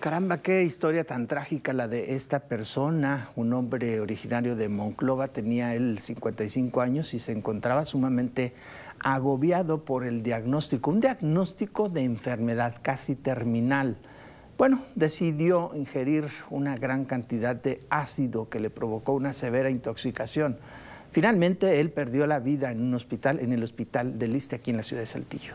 Caramba, qué historia tan trágica la de esta persona, un hombre originario de Monclova, tenía él 55 años y se encontraba sumamente agobiado por el diagnóstico, un diagnóstico de enfermedad casi terminal. Bueno, decidió ingerir una gran cantidad de ácido que le provocó una severa intoxicación. Finalmente, él perdió la vida en un hospital, en el hospital de Liste, aquí en la ciudad de Saltillo.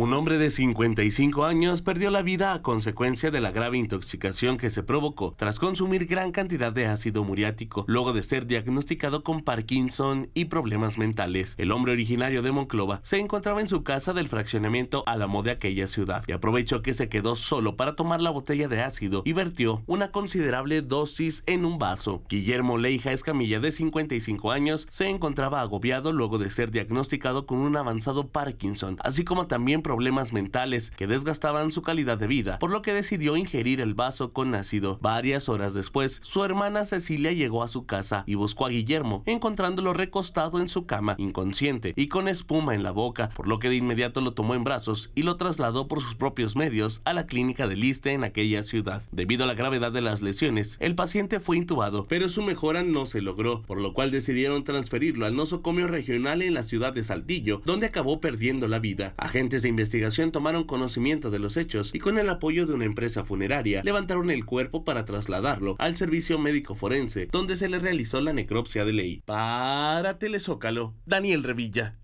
Un hombre de 55 años perdió la vida a consecuencia de la grave intoxicación que se provocó tras consumir gran cantidad de ácido muriático, luego de ser diagnosticado con Parkinson y problemas mentales. El hombre originario de Monclova se encontraba en su casa del fraccionamiento Álamo de aquella ciudad y aprovechó que se quedó solo para tomar la botella de ácido y vertió una considerable dosis en un vaso. Guillermo Leija Escamilla, de 55 años, se encontraba agobiado luego de ser diagnosticado con un avanzado Parkinson, así como también problemas mentales que desgastaban su calidad de vida, por lo que decidió ingerir el vaso con ácido. Varias horas después, su hermana Cecilia llegó a su casa y buscó a Guillermo, encontrándolo recostado en su cama, inconsciente y con espuma en la boca, por lo que de inmediato lo tomó en brazos y lo trasladó por sus propios medios a la clínica de Liste en aquella ciudad. Debido a la gravedad de las lesiones, el paciente fue intubado, pero su mejora no se logró, por lo cual decidieron transferirlo al nosocomio regional en la ciudad de Saltillo, donde acabó perdiendo la vida. Agentes de investigación tomaron conocimiento de los hechos y con el apoyo de una empresa funeraria levantaron el cuerpo para trasladarlo al servicio médico forense, donde se le realizó la necropsia de ley. Para Telezócalo, Daniel Revilla.